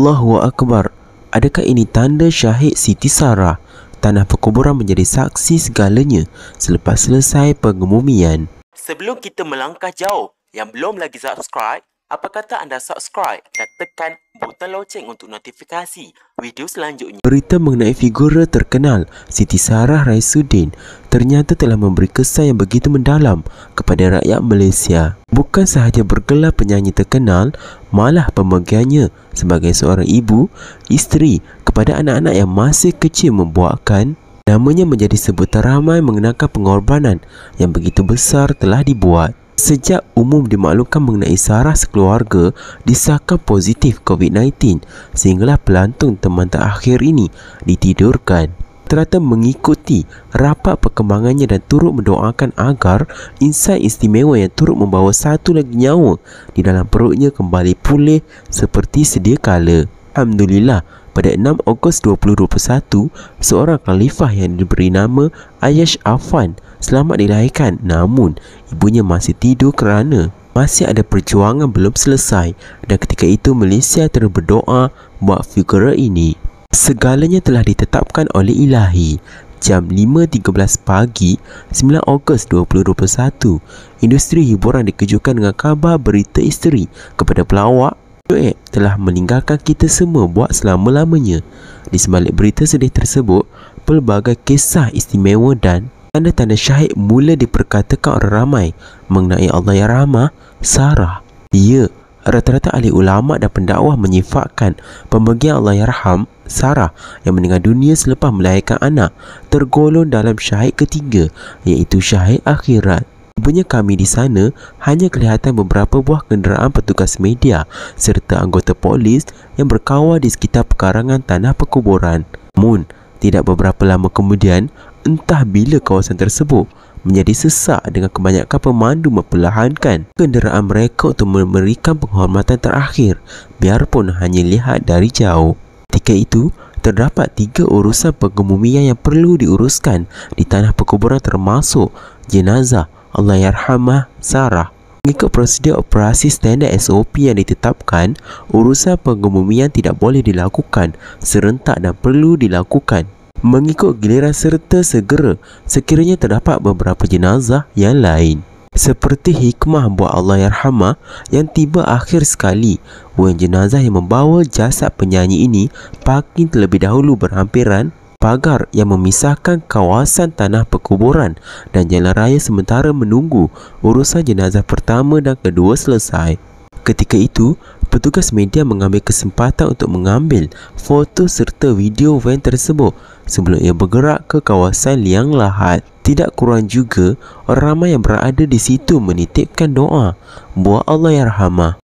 Allahu Akbar. Adakah ini tanda syahid Siti Sarah? Tanah perkuburan menjadi saksi segalanya selepas selesai pengumuman. Sebelum kita melangkah jauh, yang belum lagi subscribe, apa kata anda subscribe dan tekan butang loceng untuk notifikasi video selanjutnya. Berita mengenai figura terkenal Siti Sarah Raisuddin ternyata telah memberi kesan yang begitu mendalam kepada rakyat Malaysia. Bukan sahaja bergelar penyanyi terkenal, malah pemegangnya sebagai seorang ibu, isteri kepada anak-anak yang masih kecil membuatkan namanya menjadi sebutan ramai mengenakan pengorbanan yang begitu besar telah dibuat sejak umum dimaklumkan mengenai sarah sekeluarga disahkan positif COVID-19 sehinggalah pelantun teman terakhir ini ditidurkan. Terata mengikuti rapat perkembangannya dan turut mendoakan agar insan istimewa yang turut membawa satu lagi nyawa di dalam perutnya kembali pulih seperti sedia kala. Alhamdulillah, pada 6 Ogos 2021, seorang khalifah yang diberi nama Ayash Afan selamat dilahirkan namun ibunya masih tidur kerana masih ada perjuangan belum selesai dan ketika itu Malaysia terus berdoa buat figura ini. Segalanya telah ditetapkan oleh ilahi jam 5.13 pagi 9 Ogos 2021. Industri hiburan dikejutkan dengan khabar berita isteri kepada pelawak Shoaib telah meninggalkan kita semua buat selama-lamanya. Di sebalik berita sedih tersebut, pelbagai kisah istimewa dan tanda-tanda syahid mula diperkatakan orang ramai mengenai Allah Ya Rahmah, Sarah. Ya, rata-rata ahli ulama dan pendakwah menyifatkan pembagian Allah Ya Rahmah, Sarah yang meninggal dunia selepas melahirkan anak tergolong dalam syahid ketiga iaitu syahid akhirat. Tibanya kami di sana, hanya kelihatan beberapa buah kenderaan petugas media serta anggota polis yang berkawal di sekitar pekarangan tanah perkuburan. Namun, tidak beberapa lama kemudian, entah bila kawasan tersebut menjadi sesak dengan kebanyakan pemandu mempelahankan kenderaan mereka untuk memberikan penghormatan terakhir biarpun hanya lihat dari jauh. Ketika itu, terdapat tiga urusan pengumumian yang perlu diuruskan di tanah perkuburan termasuk jenazah, Allahyarhamah Sarah. Mengikut prosedur operasi standar SOP yang ditetapkan, urusan pengumumian tidak boleh dilakukan serentak dan perlu dilakukan. Mengikut giliran serta segera sekiranya terdapat beberapa jenazah yang lain. Seperti hikmah buat Allah Yarhama yang tiba akhir sekali Wen jenazah yang membawa jasad penyanyi ini Parking terlebih dahulu berhampiran pagar yang memisahkan kawasan tanah perkuburan dan jalan raya sementara menunggu urusan jenazah pertama dan kedua selesai. Ketika itu, petugas media mengambil kesempatan untuk mengambil foto serta video van tersebut sebelum ia bergerak ke kawasan liang lahat. Tidak kurang juga, orang ramai yang berada di situ menitipkan doa buat Allah yang rahmah.